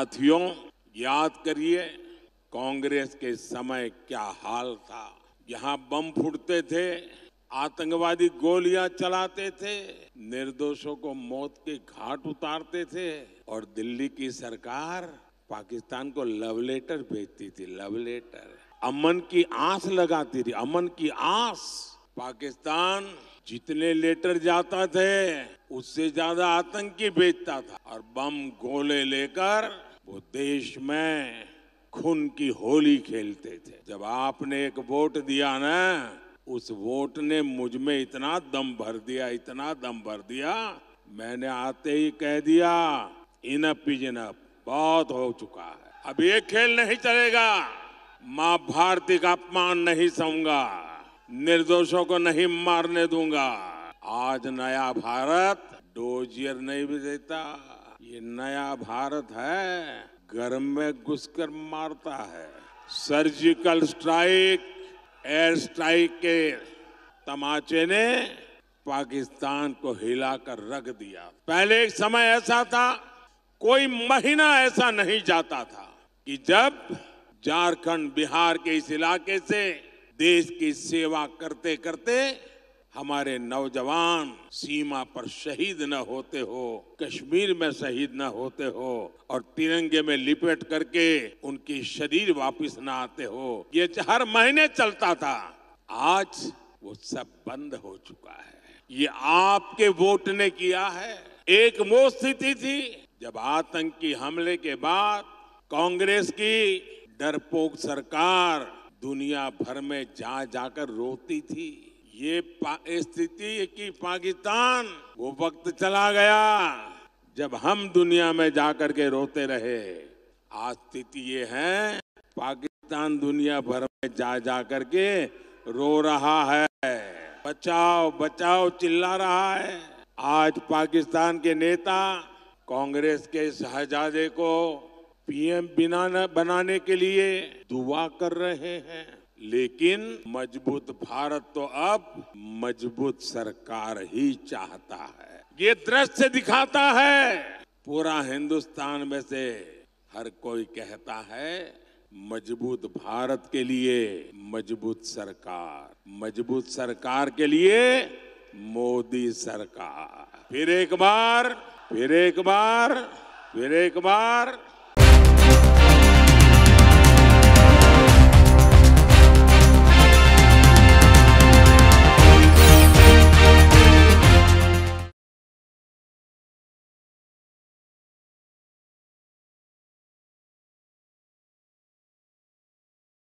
साथियों याद करिए कांग्रेस के समय क्या हाल था यहाँ बम फूटते थे आतंकवादी गोलियां चलाते थे निर्दोषों को मौत के घाट उतारते थे और दिल्ली की सरकार पाकिस्तान को लव लेटर भेजती थी लव लेटर अमन की आस लगाती थी अमन की आस पाकिस्तान जितने लेटर जाता थे उससे ज्यादा आतंकी भेजता था और बम गोले लेकर वो देश में खून की होली खेलते थे जब आपने एक वोट दिया ना उस वोट ने मुझ में इतना दम भर दिया इतना दम भर दिया मैंने आते ही कह दिया इन पिजनप बहुत हो चुका है अब ये खेल नहीं चलेगा माँ भारती का अपमान नहीं सहूंगा निर्दोषों को नहीं मारने दूंगा आज नया भारत डोजियर नहीं भी देता ये नया भारत है घर में घुसकर मारता है सर्जिकल स्ट्राइक एयर स्ट्राइक के तमाचे ने पाकिस्तान को हिलाकर रख दिया पहले एक समय ऐसा था कोई महीना ऐसा नहीं जाता था कि जब झारखंड बिहार के इस इलाके से देश की सेवा करते करते हमारे नौजवान सीमा पर शहीद न होते हो कश्मीर में शहीद न होते हो और तिरंगे में लिपेट करके उनके शरीर वापस न आते हो ये हर महीने चलता था आज वो सब बंद हो चुका है ये आपके वोट ने किया है एक वो स्थिति थी जब आतंकी हमले के बाद कांग्रेस की डरपोक सरकार दुनिया भर में जा जाकर रोती थी ये स्थिति की पाकिस्तान वो वक्त चला गया जब हम दुनिया में जाकर के रोते रहे आज स्थिति ये है पाकिस्तान दुनिया भर में जा जा करके रो रहा है बचाओ बचाओ चिल्ला रहा है आज पाकिस्तान के नेता कांग्रेस के शहजादे को पीएम बिना बनाने के लिए दुआ कर रहे हैं लेकिन मजबूत भारत तो अब मजबूत सरकार ही चाहता है ये दृश्य दिखाता है पूरा हिंदुस्तान में से हर कोई कहता है मजबूत भारत के लिए मजबूत सरकार मजबूत सरकार के लिए मोदी सरकार फिर एक बार फिर एक बार फिर एक बार